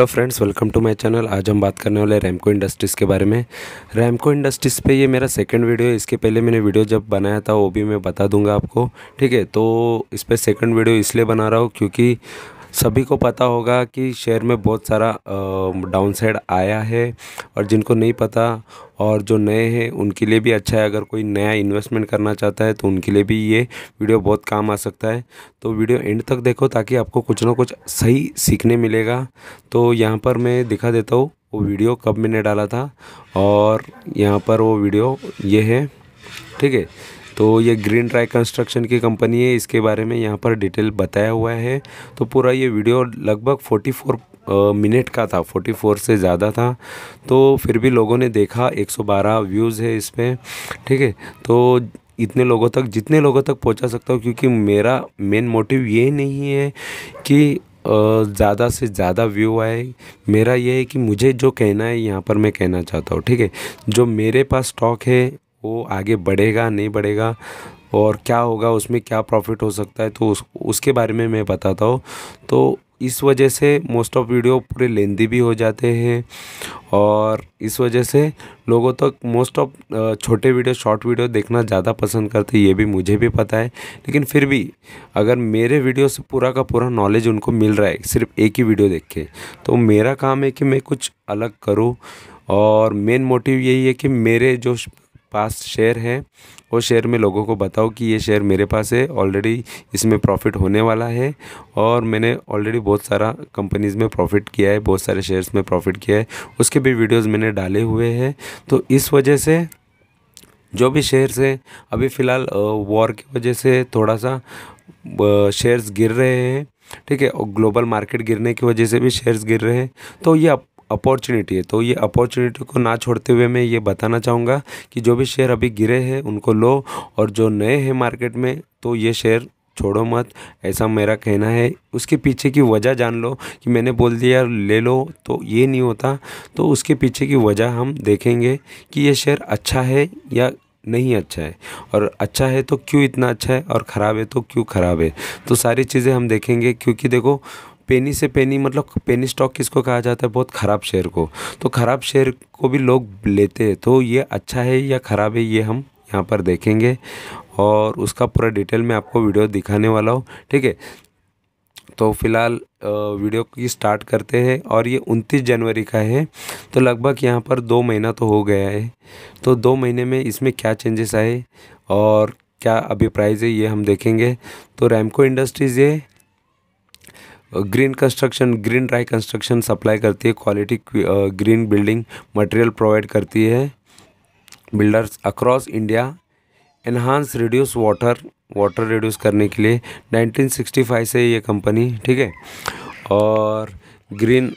hello friends welcome to my channel आज हम बात करने वाले रैमको इंडस्ट्रीज़ के बारे में रैमको इंडस्ट्रीज़ पे ये मेरा सेकंड वीडियो है इसके पहले मैंने वीडियो जब बनाया था वो भी मैं बता दूंगा आपको ठीक है तो इस पर सेकेंड वीडियो इसलिए बना रहा हूँ क्योंकि सभी को पता होगा कि शेयर में बहुत सारा डाउन साइड आया है और जिनको नहीं पता और जो नए हैं उनके लिए भी अच्छा है अगर कोई नया इन्वेस्टमेंट करना चाहता है तो उनके लिए भी ये वीडियो बहुत काम आ सकता है तो वीडियो एंड तक देखो ताकि आपको कुछ ना कुछ सही सीखने मिलेगा तो यहाँ पर मैं दिखा देता हूँ वो वीडियो कब मैंने डाला था और यहाँ पर वो वीडियो ये है ठीक है तो ये ग्रीन ट्राई कंस्ट्रक्शन की कंपनी है इसके बारे में यहाँ पर डिटेल बताया हुआ है तो पूरा ये वीडियो लगभग 44 मिनट का था 44 से ज़्यादा था तो फिर भी लोगों ने देखा 112 व्यूज़ है इस पर ठीक है तो इतने लोगों तक जितने लोगों तक पहुंचा सकता हूँ क्योंकि मेरा मेन मोटिव ये नहीं है कि ज़्यादा से ज़्यादा व्यू आए मेरा ये है कि मुझे जो कहना है यहाँ पर मैं कहना चाहता हूँ ठीक है जो मेरे पास स्टॉक है वो आगे बढ़ेगा नहीं बढ़ेगा और क्या होगा उसमें क्या प्रॉफिट हो सकता है तो उस उसके बारे में मैं बताता हूँ तो इस वजह से मोस्ट ऑफ वीडियो पूरे लेंदी भी हो जाते हैं और इस वजह से लोगों तक मोस्ट ऑफ छोटे वीडियो शॉर्ट वीडियो देखना ज़्यादा पसंद करते हैं ये भी मुझे भी पता है लेकिन फिर भी अगर मेरे वीडियो से पूरा का पूरा नॉलेज उनको मिल रहा है सिर्फ एक ही वीडियो देख के तो मेरा काम है कि मैं कुछ अलग करूँ और मेन मोटिव यही है कि मेरे जो पास शेयर है वो शेयर में लोगों को बताओ कि ये शेयर मेरे पास है ऑलरेडी इसमें प्रॉफिट होने वाला है और मैंने ऑलरेडी बहुत सारा कंपनीज़ में प्रॉफिट किया है बहुत सारे शेयर्स में प्रॉफिट किया है उसके भी वीडियोस मैंने डाले हुए हैं तो इस वजह से जो भी शेयर्स हैं अभी फ़िलहाल वॉर की वजह से थोड़ा सा शेयर्स गिर रहे हैं ठीक है और ग्लोबल मार्केट गिरने की वजह से भी शेयर्स गिर रहे हैं तो ये अप अपॉर्चुनिटी है तो ये अपॉर्चुनिटी को ना छोड़ते हुए मैं ये बताना चाहूँगा कि जो भी शेयर अभी गिरे हैं उनको लो और जो नए हैं मार्केट में तो ये शेयर छोड़ो मत ऐसा मेरा कहना है उसके पीछे की वजह जान लो कि मैंने बोल दिया ले लो तो ये नहीं होता तो उसके पीछे की वजह हम देखेंगे कि ये शेयर अच्छा है या नहीं अच्छा है और अच्छा है तो क्यों इतना अच्छा है और ख़राब है तो क्यों ख़राब है तो सारी चीज़ें हम देखेंगे क्योंकि देखो पेनी से पेनी मतलब पेनी स्टॉक किसको कहा जाता है बहुत ख़राब शेयर को तो ख़राब शेयर को भी लोग लेते हैं तो ये अच्छा है या ख़राब है ये हम यहाँ पर देखेंगे और उसका पूरा डिटेल में आपको वीडियो दिखाने वाला हूँ ठीक है तो फिलहाल वीडियो की स्टार्ट करते हैं और ये 29 जनवरी का है तो लगभग यहाँ पर दो महीना तो हो गया है तो दो महीने में इसमें क्या चेंजेस आए और क्या अभी प्राइस है ये हम देखेंगे तो रैमको इंडस्ट्रीज़ ये green construction green dry construction supply करती है quality green building material provide करती है builders across India enhance reduce water water reduce करने के लिए 1965 से ये कंपनी ठीक है और ग्रीन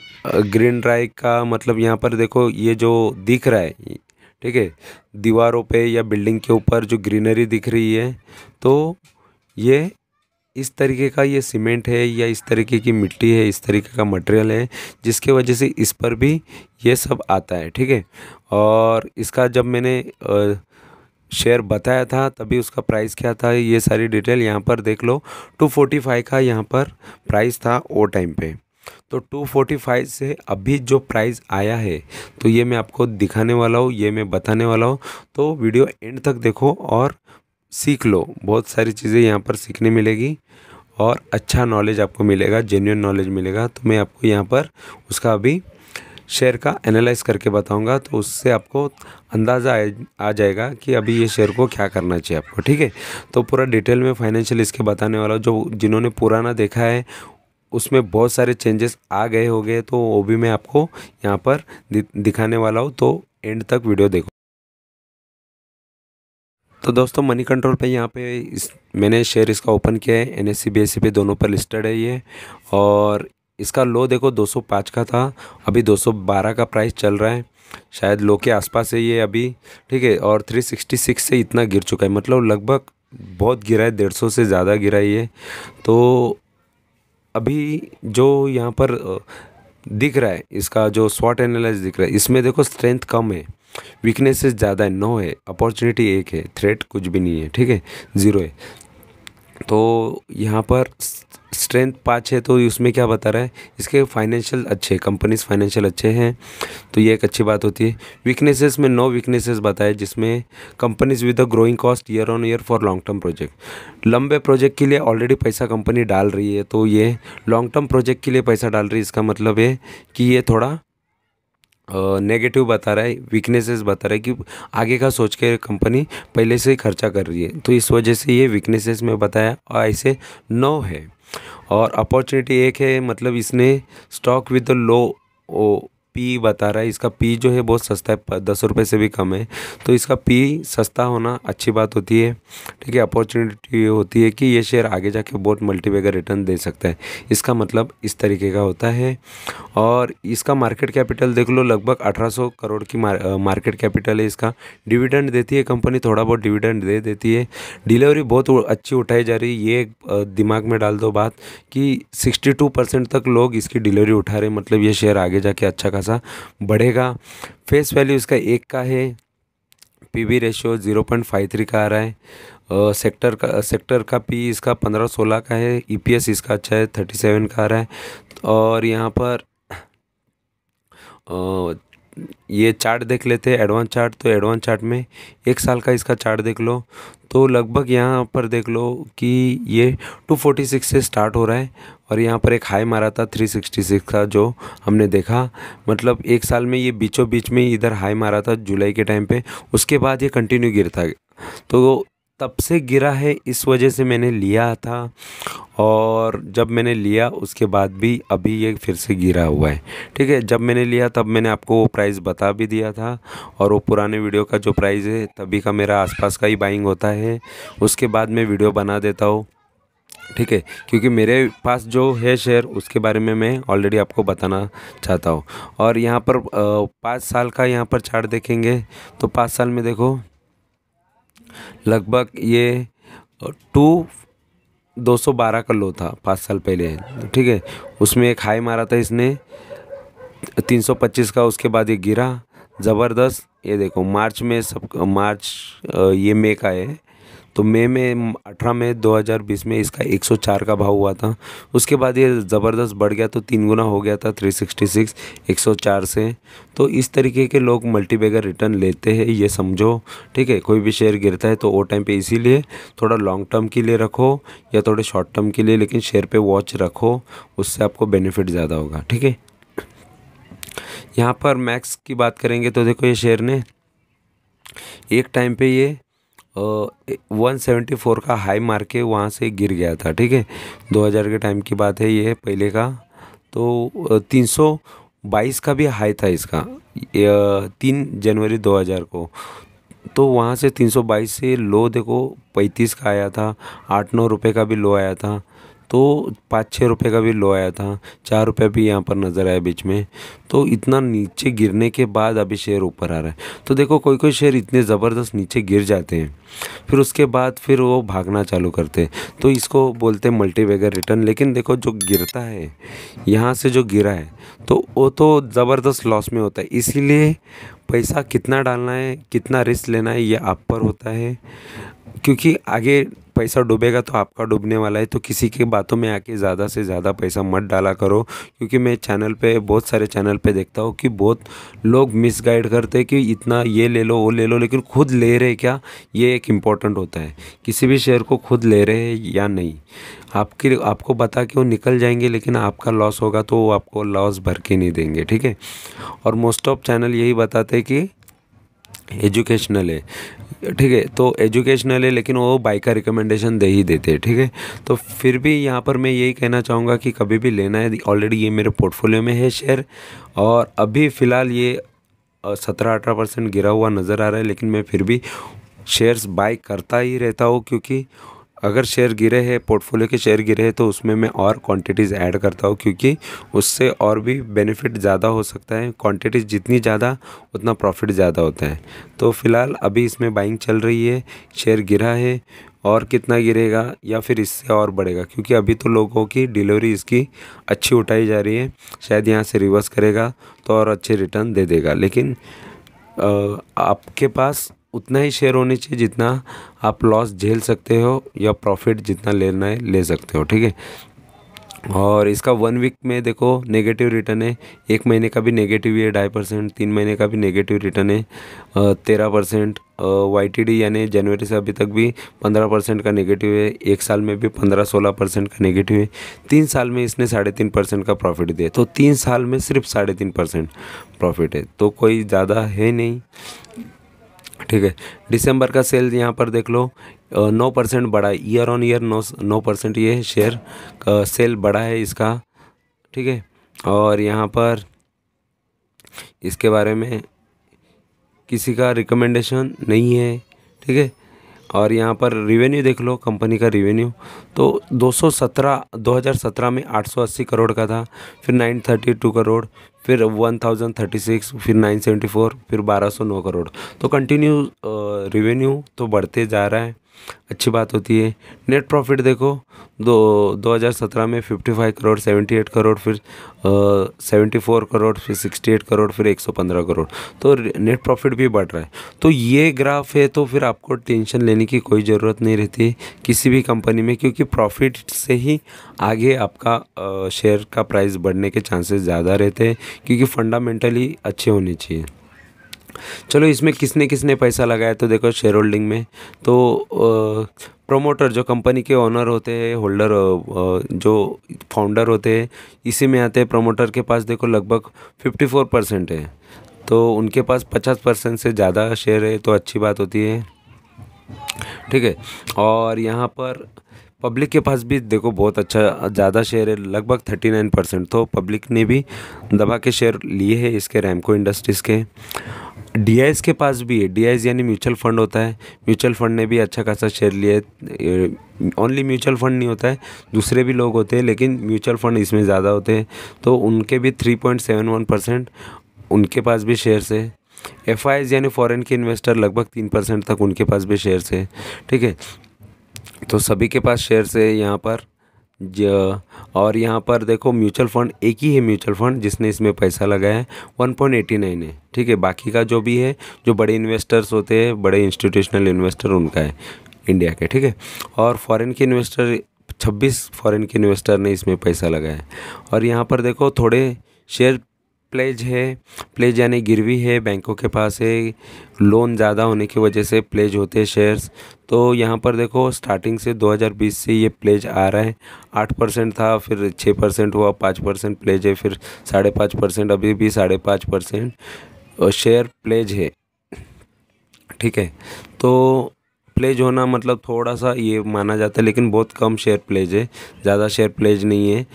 ग्रीन ड्राई का मतलब यहाँ पर देखो ये जो दिख रहा है ठीक है दीवारों पे या बिल्डिंग के ऊपर जो ग्रीनरी दिख रही है तो ये इस तरीके का ये सीमेंट है या इस तरीके की मिट्टी है इस तरीके का मटेरियल है जिसके वजह से इस पर भी ये सब आता है ठीक है और इसका जब मैंने शेयर बताया था तभी उसका प्राइस क्या था ये सारी डिटेल यहाँ पर देख लो टू फोर्टी फाइव का यहाँ पर प्राइस था वो टाइम पे तो 245 से अभी जो प्राइस आया है तो ये मैं आपको दिखाने वाला हूँ ये मैं बताने वाला हूँ तो वीडियो एंड तक देखो और सीख लो बहुत सारी चीज़ें यहाँ पर सीखने मिलेगी और अच्छा नॉलेज आपको मिलेगा जेन्यून नॉलेज मिलेगा तो मैं आपको यहाँ पर उसका अभी शेयर का एनालाइज करके बताऊंगा तो उससे आपको अंदाज़ा आ जाएगा कि अभी ये शेयर को क्या करना चाहिए आपको ठीक है तो पूरा डिटेल में फाइनेंशियल इसके बताने वाला जो जिन्होंने पुराना देखा है उसमें बहुत सारे चेंजेस आ गए हो गए तो वो भी मैं आपको यहाँ पर दिखाने वाला हूँ तो एंड तक वीडियो देखो तो दोस्तों मनी कंट्रोल पे यहाँ पे इस मैंने शेयर इसका ओपन किया है एन एस सी पे दोनों पर लिस्टेड है ये और इसका लो देखो 205 का था अभी 212 का प्राइस चल रहा है शायद लो के आसपास है ये अभी ठीक है और 366 से इतना गिर चुका है मतलब लगभग बहुत गिरा है डेढ़ सौ से ज़्यादा गिरा ये तो अभी जो यहाँ पर दिख रहा है इसका जो शॉर्ट एनालिस दिख रहा है इसमें देखो स्ट्रेंथ कम है वीकनेसेस ज़्यादा है नौ है अपॉर्चुनिटी एक है थ्रेट कुछ भी नहीं है ठीक है ज़ीरो है तो यहाँ पर स्ट्रेंथ पाँच है तो उसमें क्या बता रहा है इसके फाइनेंशियल अच्छे कंपनीज फाइनेंशियल अच्छे हैं तो ये एक अच्छी बात होती है वीकनेसेस में नो वीकनेसेस बताए जिसमें companies with a growing cost year on year for long term project लंबे प्रोजेक्ट के लिए ऑलरेडी पैसा कंपनी डाल रही है तो ये लॉन्ग टर्म प्रोजेक्ट के लिए पैसा डाल रही है इसका मतलब है कि ये थोड़ा नेगेटिव बता रहा है वीकनेसेस बता रहा है कि आगे का सोच के कंपनी पहले से ही खर्चा कर रही है तो इस वजह से ये वीकनेसेस में बताया और ऐसे नौ है और अपॉर्चुनिटी एक है मतलब इसने stock with low O P बता रहा है इसका पी जो है बहुत सस्ता है दस रुपये से भी कम है तो इसका पी सस्ता होना अच्छी बात होती है ठीक है अपॉर्चुनिटी होती है कि ये शेयर आगे जाके बहुत मल्टीबैगर रिटर्न दे सकता है इसका मतलब इस तरीके का होता है और इसका मार्केट कैपिटल देख लो लगभग अठारह करोड़ की मार्केट कैपिटल है इसका डिविडेंड देती है कंपनी थोड़ा बहुत डिविडेंड दे देती है डिलीवरी बहुत अच्छी उठाई जा रही है ये दिमाग में डाल दो बात कि सिक्सटी परसेंट तक लोग इसकी डिलीवरी उठा रहे मतलब ये शेयर आगे जाके अच्छा खासा बढ़ेगा फेस वैल्यू इसका एक का है P B ratio zero point five three का आ रहा है सेक्टर का सेक्टर का पी इसका पंद्रह सोलह का है ईपीएस e इसका अच्छा है थर्टी सेवन का आ रहा है और यहाँ पर ये चार्ट देख लेते हैं एडवांस चार्ट तो एडवांस चार्ट में एक साल का इसका चार्ट देख लो तो लगभग यहाँ पर देख लो कि ये 246 से स्टार्ट हो रहा है और यहाँ पर एक हाई मारा था 366 का जो हमने देखा मतलब एक साल में ये बीचों बीच में इधर हाई मारा था जुलाई के टाइम पे उसके बाद ये कंटिन्यू गिरता तो तब से गिरा है इस वजह से मैंने लिया था और जब मैंने लिया उसके बाद भी अभी ये फिर से गिरा हुआ है ठीक है जब मैंने लिया तब मैंने आपको वो प्राइस बता भी दिया था और वो पुराने वीडियो का जो प्राइस है तभी का मेरा आसपास का ही बाइंग होता है उसके बाद मैं वीडियो बना देता हूँ ठीक है क्योंकि मेरे पास जो है शेयर उसके बारे में मैं ऑलरेडी आपको बताना चाहता हूँ और यहाँ पर पाँच साल का यहाँ पर चार्ट देखेंगे तो पाँच साल में देखो लगभग ये टू दो सौ बारह का लो था पाँच साल पहले ठीक है उसमें एक हाई मारा था इसने तीन सौ पच्चीस का उसके बाद ये गिरा ज़बरदस्त ये देखो मार्च में सब मार्च ये मे का है तो मई में अठारह मई बीस में इसका 104 का भाव हुआ था उसके बाद ये ज़बरदस्त बढ़ गया तो तीन गुना हो गया था 366 104 से तो इस तरीके के लोग मल्टीबैगर रिटर्न लेते हैं ये समझो ठीक है कोई भी शेयर गिरता है तो वो टाइम पे इसीलिए थोड़ा लॉन्ग टर्म के लिए रखो या थोड़े शॉर्ट टर्म के लिए लेकिन शेयर पे वॉच रखो उससे आपको बेनिफिट ज़्यादा होगा ठीक है यहाँ पर मैक्स की बात करेंगे तो देखो ये शेयर ने एक टाइम पे ये वन सेवेंटी फोर का हाई मार के वहाँ से गिर गया था ठीक है दो हज़ार के टाइम की बात है ये पहले का तो तीन सौ बाईस का भी हाई था इसका तीन जनवरी दो हज़ार को तो वहाँ से तीन सौ बाईस से लो देखो पैंतीस का आया था आठ नौ रुपये का भी लो आया था तो पाँच छः रुपये का भी लो आया था चार रुपये भी यहाँ पर नज़र आया बीच में तो इतना नीचे गिरने के बाद अभी शेयर ऊपर आ रहा है तो देखो कोई कोई शेयर इतने ज़बरदस्त नीचे गिर जाते हैं फिर उसके बाद फिर वो भागना चालू करते तो इसको बोलते हैं मल्टीवेगर रिटर्न लेकिन देखो जो गिरता है यहाँ से जो गिरा है तो वो तो ज़बरदस्त लॉस में होता है इसीलिए पैसा कितना डालना है कितना रिस्क लेना है ये आप पर होता है क्योंकि आगे पैसा डूबेगा तो आपका डूबने वाला है तो किसी के बातों में आके ज़्यादा से ज़्यादा पैसा मत डाला करो क्योंकि मैं चैनल पे बहुत सारे चैनल पे देखता हूँ कि बहुत लोग मिसगाइड करते हैं कि इतना ये ले लो वो ले लो लेकिन खुद ले रहे क्या ये एक इम्पॉर्टेंट होता है किसी भी शेयर को खुद ले रहे हैं या नहीं आपके आपको बता के वो निकल जाएंगे लेकिन आपका लॉस होगा तो वो आपको लॉस भर के नहीं देंगे ठीक है और मोस्ट ऑफ चैनल यही बताते हैं कि एजुकेशनल है ठीक है तो एजुकेशनल है लेकिन वो बाइक का रिकमेंडेशन दे ही देते हैं ठीक है तो फिर भी यहाँ पर मैं यही कहना चाहूँगा कि कभी भी लेना है ऑलरेडी ये मेरे पोर्टफोलियो में है शेयर और अभी फ़िलहाल ये सत्रह अठारह परसेंट गिरा हुआ नज़र आ रहा है लेकिन मैं फिर भी शेयर्स बाई करता ही रहता हूँ क्योंकि अगर शेयर गिरे हैं पोर्टफोलियो के शेयर गिरे हैं तो उसमें मैं और क्वांटिटीज़ ऐड करता हूँ क्योंकि उससे और भी बेनिफिट ज़्यादा हो सकता है क्वांटिटीज़ जितनी ज़्यादा उतना प्रॉफिट ज़्यादा होता है तो फ़िलहाल अभी इसमें बाइंग चल रही है शेयर गिरा है और कितना गिरेगा या फिर इससे और बढ़ेगा क्योंकि अभी तो लोगों की डिलीवरी इसकी अच्छी उठाई जा रही है शायद यहाँ से रिवर्स करेगा तो और अच्छे रिटर्न दे देगा लेकिन आपके पास उतना ही शेयर होनी चाहिए जितना आप लॉस झेल सकते हो या प्रॉफिट जितना लेना है ले सकते हो ठीक है और इसका वन वीक में देखो नेगेटिव रिटर्न है एक महीने का भी नेगेटिव है ढाई परसेंट तीन महीने का भी नेगेटिव रिटर्न है तेरह परसेंट वाई टी डी यानी जनवरी से अभी तक भी पंद्रह परसेंट का नेगेटिव है एक साल में भी पंद्रह सोलह परसेंट का नेगेटिव है तीन साल में इसने साढ़े तीन परसेंट का प्रॉफिट दिया तो तीन साल में सिर्फ साढ़े तीन परसेंट प्रॉफिट है तो कोई ज़्यादा है नहीं ठीक है दिसंबर का सेल यहाँ पर देख लो नौ परसेंट बढ़ा है ईयर ऑन ईयर नौ नौ परसेंट ये शेयर का सेल बढ़ा है इसका ठीक है और यहाँ पर इसके बारे में किसी का रिकमेंडेशन नहीं है ठीक है और यहाँ पर रिवेन्यू देख लो कंपनी का रिवेन्यू तो 217 2017 में 880 करोड़ का था फिर 932 करोड़ फिर 1036 फिर 974 फिर 1209 करोड़ तो कंटिन्यू रिवेन्यू तो बढ़ते जा रहा है अच्छी बात होती है नेट प्रॉफिट देखो दो 2017 में 55 करोड़ 78 करोड़ फिर सेवेंटी फोर करोड़ फिर 68 करोड़ फिर 115 करोड़ तो नेट प्रॉफिट भी बढ़ रहा है तो ये ग्राफ है तो फिर आपको टेंशन लेने की कोई ज़रूरत नहीं रहती किसी भी कंपनी में क्योंकि प्रॉफिट से ही आगे आपका शेयर का प्राइस बढ़ने के चांसेस ज़्यादा रहते हैं क्योंकि फंडामेंटली अच्छे होने चाहिए चलो इसमें किसने किसने पैसा लगाया तो देखो शेयर होल्डिंग में तो प्रमोटर जो कंपनी के ओनर होते हैं होल्डर जो फाउंडर होते हैं इसी में आते हैं प्रमोटर के पास देखो लगभग 54 परसेंट है तो उनके पास 50 परसेंट से ज़्यादा शेयर है तो अच्छी बात होती है ठीक है और यहाँ पर पब्लिक के पास भी देखो बहुत अच्छा ज़्यादा शेयर है लगभग थर्टी नाइन परसेंट तो पब्लिक ने भी दबा के शेयर लिए हैं इसके रैमको इंडस्ट्रीज़ के डी के पास भी है डी यानी म्यूचुअल फंड होता है म्यूचुअल फंड ने भी अच्छा खासा शेयर लिया है ओनली म्यूचुअल फंड नहीं होता है दूसरे भी लोग होते हैं लेकिन म्यूचुअल फंड इसमें ज़्यादा होते हैं तो उनके भी three point seven one percent उनके पास भी शेयर्स है एफ यानी फॉरेन के इन्वेस्टर लगभग तीन परसेंट तक उनके पास भी शेयर्स है ठीक है तो सभी के पास शेयर्स है यहाँ पर ज और यहाँ पर देखो म्यूचुअल फंड एक ही है म्यूचुअल फंड जिसने इसमें पैसा लगाया है वन पॉइंट एटी नाइन है ठीक है बाकी का जो भी है जो बड़े इन्वेस्टर्स होते हैं बड़े इंस्टीट्यूशनल इन्वेस्टर उनका है इंडिया के ठीक है और फॉरेन के इन्वेस्टर छब्बीस फॉरेन के इन्वेस्टर ने इसमें पैसा लगाया है और यहाँ पर देखो थोड़े शेयर प्लेज है प्लेज यानी गिरवी है बैंकों के पास है लोन ज़्यादा होने की वजह से प्लेज होते हैं शेयर्स तो यहाँ पर देखो स्टार्टिंग से 2020 से ये प्लेज आ रहा है आठ परसेंट था फिर छः परसेंट हुआ पाँच परसेंट प्लेज है फिर साढ़े पाँच परसेंट अभी भी साढ़े पाँच परसेंट शेयर प्लेज है ठीक है तो प्लेज होना मतलब थोड़ा सा ये माना जाता है लेकिन बहुत कम शेयर प्लेज है ज़्यादा शेयर प्लेज नहीं है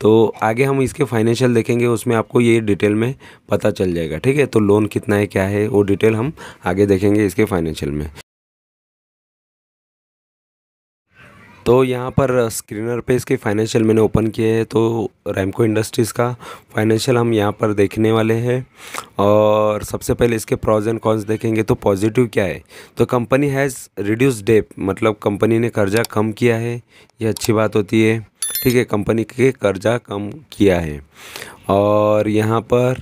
तो आगे हम इसके फाइनेंशियल देखेंगे उसमें आपको ये डिटेल में पता चल जाएगा ठीक है तो लोन कितना है क्या है वो डिटेल हम आगे देखेंगे इसके फाइनेंशियल में तो यहाँ पर स्क्रीनर पे इसके फाइनेंशियल मैंने ओपन किए हैं तो रैमको इंडस्ट्रीज़ का फाइनेंशियल हम यहाँ पर देखने वाले हैं और सबसे पहले इसके प्रॉज एंड कॉन्स देखेंगे तो पॉजिटिव क्या है तो कंपनी हैज़ रिड्यूस डेप मतलब कंपनी ने कर्जा कम किया है ये अच्छी बात होती है ठीक है कंपनी के कर्जा कम किया है और यहाँ पर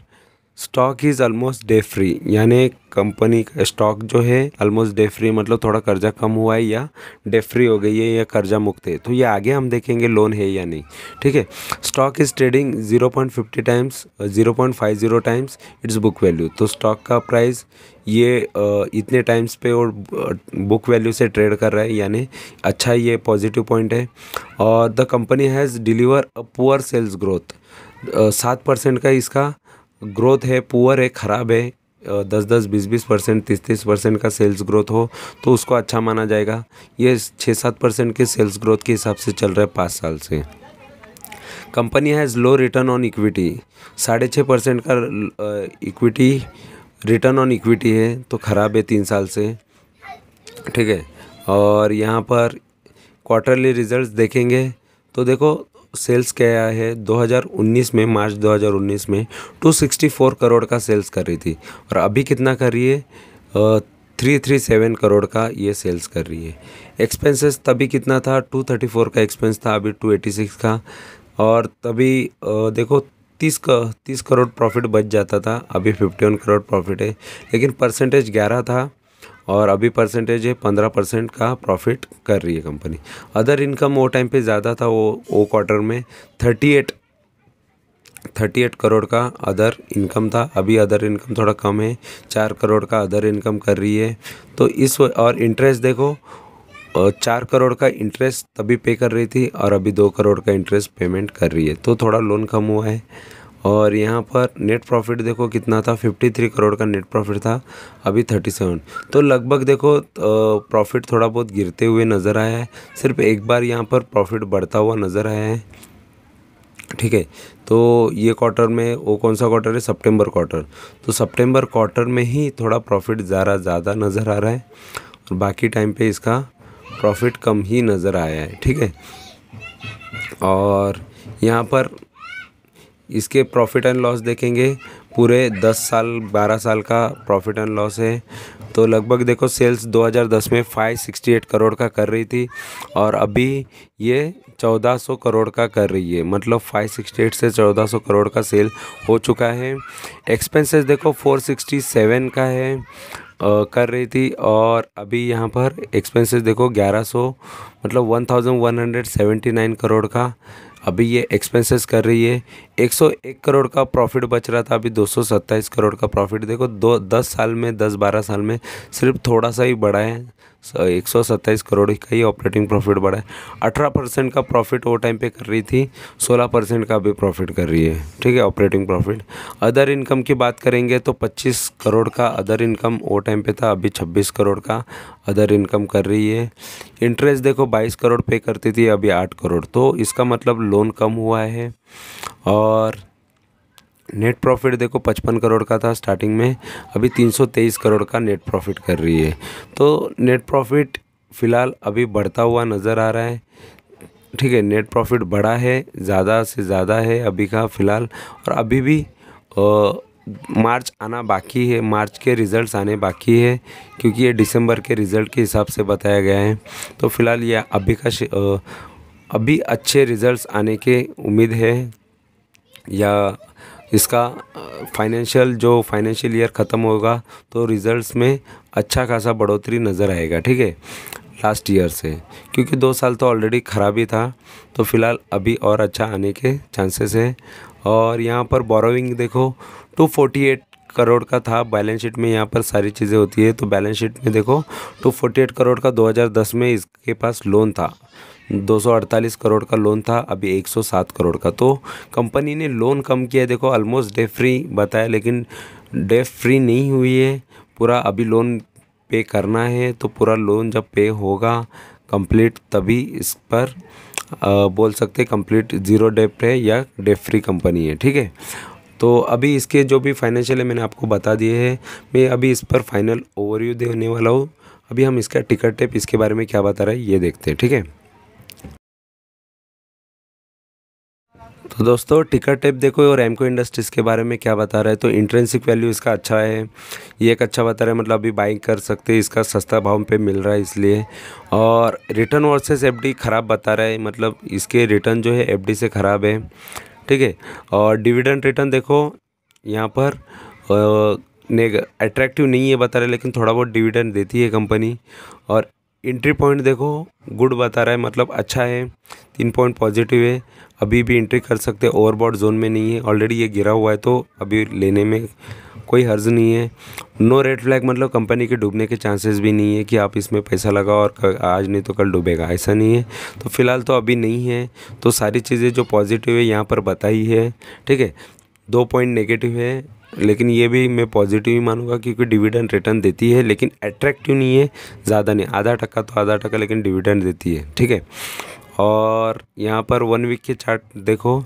stock is almost debt free यानी कंपनी का स्टॉक जो है ऑलमोस्ट डे फ्री मतलब थोड़ा कर्जा कम हुआ है या डे फ्री हो गई है या कर्जा मुक्त है तो ये आगे हम देखेंगे लोन है या नहीं ठीक है stock is trading 0.50 times 0.50 times it's book value तो स्टॉक का प्राइस ये इतने टाइम्स पे और बुक वैल्यू से ट्रेड कर रहा है यानी अच्छा ये पॉजिटिव पॉइंट है और the company has deliver a poor sales growth सात परसेंट का इसका ग्रोथ है पुअर है ख़राब है दस दस बीस बीस परसेंट तीस तीस परसेंट का सेल्स ग्रोथ हो तो उसको अच्छा माना जाएगा ये छः सात परसेंट के सेल्स ग्रोथ के हिसाब से चल रहा है पाँच साल से company has low return on equity साढ़े छः परसेंट का इक्विटी रिटर्न ऑन इक्विटी है तो ख़राब है तीन साल से ठीक है और यहाँ पर क्वार्टरली रिजल्ट्स देखेंगे तो देखो सेल्स किया है 2019 में मार्च 2019 में 264 करोड़ का सेल्स कर रही थी और अभी कितना कर रही है थ्री थ्री सेवन करोड़ का ये सेल्स कर रही है एक्सपेंसेस तभी कितना था टू थर्टी फोर का एक्सपेंस था अभी टू एटी सिक्स का और तभी देखो तीस का तीस करोड़ प्रॉफिट बच जाता था अभी फिफ्टी वन करोड़ प्रॉफिट है लेकिन परसेंटेज ग्यारह था और अभी परसेंटेज है पंद्रह परसेंट का प्रॉफिट कर रही है कंपनी अदर इनकम वो टाइम पे ज़्यादा था वो वो क्वार्टर में thirty eight thirty eight crore का अदर इनकम था अभी अदर इनकम थोड़ा कम है चार करोड़ का अदर इनकम कर रही है तो इस और इंटरेस्ट देखो चार करोड़ का इंटरेस्ट तभी पे कर रही थी और अभी दो करोड़ का इंटरेस्ट पेमेंट कर रही है तो थोड़ा लोन कम हुआ है और यहाँ पर नेट प्रॉफिट देखो कितना था 53 करोड़ का नेट प्रॉफिट था अभी 37 तो लगभग देखो प्रॉफिट थोड़ा बहुत गिरते हुए नज़र आया है सिर्फ एक बार यहाँ पर प्रॉफिट बढ़ता हुआ नज़र आया है ठीक है तो ये क्वार्टर में वो कौन सा क्वार्टर है सितंबर क्वार्टर तो सितंबर क्वार्टर में ही थोड़ा प्रॉफिट ज़्यादा ज़्यादा नज़र आ रहा है और बाकी टाइम पे इसका प्रॉफिट कम ही नज़र आया है ठीक है और यहाँ पर इसके प्रॉफिट एंड लॉस देखेंगे पूरे 10 साल 12 साल का प्रॉफिट एंड लॉस है तो लगभग देखो सेल्स 2010 में 568 करोड़ का कर रही थी और अभी ये 1400 करोड़ का कर रही है मतलब 568 से 1400 करोड़ का सेल हो चुका है एक्सपेंसेस देखो 467 का है आ, कर रही थी और अभी यहाँ पर एक्सपेंसेस देखो 1100 मतलब 1179 करोड़ का अभी ये एक्सपेंसेस कर रही है 101 करोड़ का प्रॉफिट बच रहा था अभी 227 करोड़ का प्रॉफिट देखो दो दस साल में दस बारह साल में सिर्फ थोड़ा सा ही बढ़ा है एक सौ सत्ताईस करोड़ का ही ऑपरेटिंग प्रॉफिट बढ़ा है अठारह परसेंट का प्रॉफिट वो टाइम पे कर रही थी सोलह परसेंट का भी प्रॉफिट कर रही है ठीक है ऑपरेटिंग प्रॉफिट अदर इनकम की बात करेंगे तो पच्चीस करोड़ का अदर इनकम वो टाइम पे था अभी छब्बीस करोड़ का अदर इनकम कर रही है इंटरेस्ट देखो बाईस करोड़ पे करती थी अभी आठ करोड़ तो इसका मतलब लोन कम हुआ है और नेट प्रॉफिट देखो पचपन करोड़ का था स्टार्टिंग में अभी 323 करोड़ का नेट प्रॉफिट कर रही है तो नेट प्रॉफिट फ़िलहाल अभी बढ़ता हुआ नज़र आ रहा है ठीक है नेट प्रॉफिट बढ़ा है ज़्यादा से ज़्यादा है अभी का फ़िलहाल और अभी भी आ, मार्च आना बाकी है मार्च के रिज़ल्ट्स आने बाकी है क्योंकि ये दिसंबर के रिज़ल्ट के हिसाब से बताया गया है तो फ़िलहाल ये अभी का अभी अच्छे रिज़ल्ट्स आने के उम्मीद है या इसका फाइनेंशियल जो फाइनेंशियल ईयर ख़त्म होगा तो रिज़ल्ट्स में अच्छा खासा बढ़ोतरी नज़र आएगा ठीक है लास्ट ईयर से क्योंकि दो साल तो ऑलरेडी ख़राब ही था तो फ़िलहाल अभी और अच्छा आने के चांसेस हैं और यहाँ पर बोरोविंग देखो टू फोर्टी एट करोड़ का था बैलेंस शीट में यहाँ पर सारी चीज़ें होती है तो बैलेंस शीट में देखो टू फोर्टी एट करोड़ का 2010 में इसके पास लोन था 248 करोड़ का लोन था अभी 107 करोड़ का तो कंपनी ने लोन कम किया है देखो ऑलमोस्ट डे फ्री बताया लेकिन डे फ्री नहीं हुई है पूरा अभी लोन पे करना है तो पूरा लोन जब पे होगा कंप्लीट तभी इस पर आ, बोल सकते कंप्लीट ज़ीरो डेप्ट है या डेप फ्री कंपनी है ठीक है तो अभी इसके जो भी फाइनेंशियल है मैंने आपको बता दिए हैं मैं अभी इस पर फाइनल ओवरव्यू देने वाला हूँ अभी हम इसका टिकट टेप इसके बारे में क्या बता रहा है ये देखते हैं ठीक है तो दोस्तों टिकर टेप देखो और एमको इंडस्ट्रीज़ के बारे में क्या बता रहा है तो इंट्रेंसिक वैल्यू इसका अच्छा है ये एक अच्छा बता रहा है मतलब अभी बाइंग कर सकते हैं इसका सस्ता भाव पे मिल रहा है इसलिए और रिटर्न वर्सेस एफडी ख़राब बता रहा है मतलब इसके रिटर्न जो है एफडी से ख़राब है ठीक है और डिविडेंड रिटर्न देखो यहाँ पर अट्रैक्टिव नहीं है बता रहे लेकिन थोड़ा बहुत डिविडेंट देती है कंपनी और इंट्री पॉइंट देखो गुड बता रहा है मतलब अच्छा है तीन पॉइंट पॉजिटिव है अभी भी एंट्री कर सकते हैं ओवरबॉड जोन में नहीं है ऑलरेडी ये गिरा हुआ है तो अभी लेने में कोई हर्ज नहीं है नो रेड फ्लैग मतलब कंपनी के डूबने के चांसेस भी नहीं है कि आप इसमें पैसा लगाओ और आज नहीं तो कल डूबेगा ऐसा नहीं है तो फ़िलहाल तो अभी नहीं है तो सारी चीज़ें जो पॉजिटिव है यहाँ पर बताई है ठीक है दो पॉइंट नेगेटिव है लेकिन ये भी मैं पॉजिटिव ही मानूंगा क्योंकि डिविडेंड रिटर्न देती है लेकिन अट्रैक्टिव नहीं है ज़्यादा नहीं आधा टक्का तो आधा टक्का लेकिन डिविडेंड देती है ठीक है और यहाँ पर वन वीक के चार्ट देखो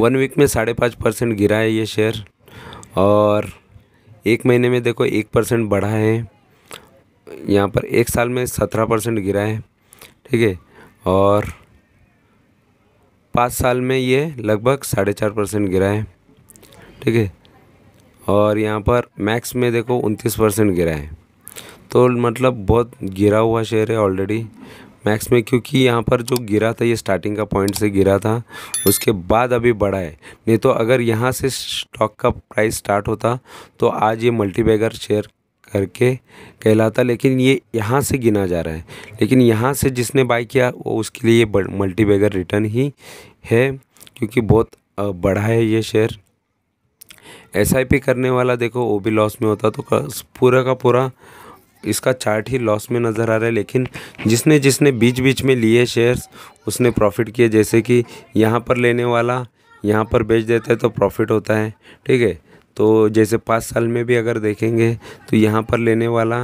वन वीक में साढ़े पाँच परसेंट गिरा है ये शेयर और एक महीने में देखो एक परसेंट बढ़ा है यहाँ पर एक साल में सत्रह परसेंट गिरा है ठीक है और पाँच साल में ये लगभग साढ़े चार परसेंट गिरा है ठीक है और यहाँ पर मैक्स में देखो उनतीस परसेंट गिरा है तो मतलब बहुत गिरा हुआ शेयर है ऑलरेडी मैक्स में क्योंकि यहाँ पर जो गिरा था ये स्टार्टिंग का पॉइंट से गिरा था उसके बाद अभी बढ़ा है नहीं तो अगर यहाँ से स्टॉक का प्राइस स्टार्ट होता तो आज ये मल्टी बैगर शेयर करके कहलाता लेकिन ये यहाँ से गिना जा रहा है लेकिन यहाँ से जिसने बाई किया वो उसके लिए मल्टी बैगर रिटर्न ही है क्योंकि बहुत बढ़ा है ये शेयर एस करने वाला देखो वो भी लॉस में होता तो पूरा का पूरा इसका चार्ट ही लॉस में नज़र आ रहा है लेकिन जिसने जिसने बीच बीच में लिए शेयर्स उसने प्रॉफिट किए जैसे कि यहाँ पर लेने वाला यहाँ पर बेच देता है तो प्रॉफिट होता है ठीक है तो जैसे पाँच साल में भी अगर देखेंगे तो यहाँ पर लेने वाला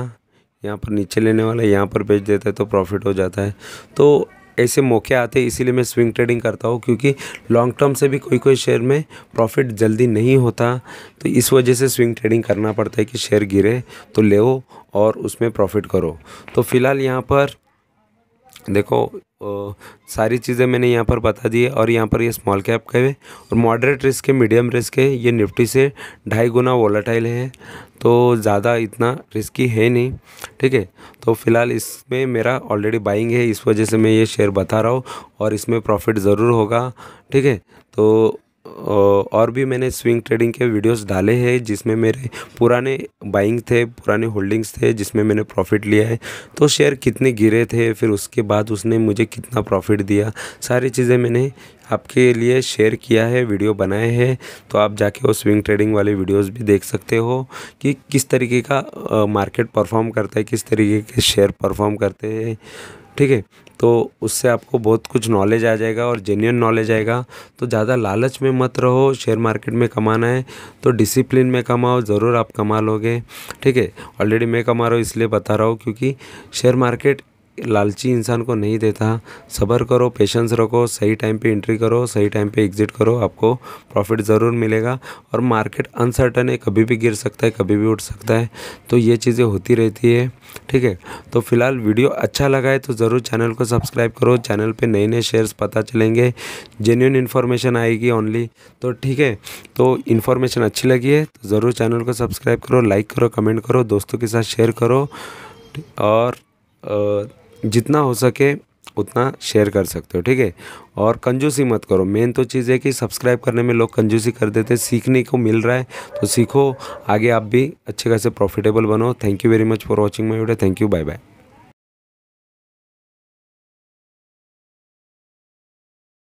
यहाँ पर नीचे लेने वाला यहाँ पर बेच देता है तो प्रॉफिट हो जाता है तो ऐसे मौके आते हैं इसीलिए मैं स्विंग ट्रेडिंग करता हूँ क्योंकि लॉन्ग टर्म से भी कोई कोई शेयर में प्रॉफिट जल्दी नहीं होता तो इस वजह से स्विंग ट्रेडिंग करना पड़ता है कि शेयर गिरे तो ले और उसमें प्रॉफिट करो तो फ़िलहाल यहाँ पर देखो ओ, सारी चीज़ें मैंने यहाँ पर बता दी है और यहाँ पर ये यह स्मॉल कैप के और मॉडरेट रिस्क के मीडियम रिस्क के ये निफ्टी से ढाई गुना वोलाटाइल है तो ज़्यादा इतना रिस्की है नहीं ठीक है तो फिलहाल इसमें मेरा ऑलरेडी बाइंग है इस वजह से मैं ये शेयर बता रहा हूँ और इसमें प्रॉफिट ज़रूर होगा ठीक है तो और भी मैंने स्विंग ट्रेडिंग के वीडियोस डाले हैं जिसमें मेरे पुराने बाइंग थे पुराने होल्डिंग्स थे जिसमें मैंने प्रॉफिट लिया है तो शेयर कितने गिरे थे फिर उसके बाद उसने मुझे कितना प्रॉफिट दिया सारी चीज़ें मैंने आपके लिए शेयर किया है वीडियो बनाए हैं तो आप जाके वो स्विंग ट्रेडिंग वाले वीडियोस भी देख सकते हो कि किस तरीके का मार्केट परफॉर्म करता है किस तरीके के शेयर परफॉर्म करते हैं ठीक है तो उससे आपको बहुत कुछ नॉलेज आ जाएगा और जेन्यून नॉलेज आएगा तो ज़्यादा लालच में मत रहो शेयर मार्केट में कमाना है तो डिसिप्लिन में कमाओ ज़रूर आप कमा लोगे ठीक है ऑलरेडी मैं कमा रहा हूँ इसलिए बता रहा हूँ क्योंकि शेयर मार्केट लालची इंसान को नहीं देता सब्र करो पेशेंस रखो सही टाइम पे एंट्री करो सही टाइम पे एग्जिट करो आपको प्रॉफिट ज़रूर मिलेगा और मार्केट अनसर्टन है कभी भी गिर सकता है कभी भी उठ सकता है तो ये चीज़ें होती रहती है ठीक है तो फिलहाल वीडियो अच्छा लगा है तो ज़रूर चैनल को सब्सक्राइब करो चैनल पर नए नए शेयर्स पता चलेंगे जेन्यून इन्फॉर्मेशन आएगी ओनली तो ठीक है तो इन्फॉर्मेशन अच्छी लगी है तो ज़रूर चैनल को सब्सक्राइब करो लाइक करो कमेंट करो दोस्तों के साथ शेयर करो और जितना हो सके उतना शेयर कर सकते हो ठीक है और कंजूसी मत करो मेन तो चीज़ है कि सब्सक्राइब करने में लोग कंजूसी कर देते हैं सीखने को मिल रहा है तो सीखो आगे आप भी अच्छे खासे प्रॉफिटेबल बनो thank you very much for watching my video thank you bye bye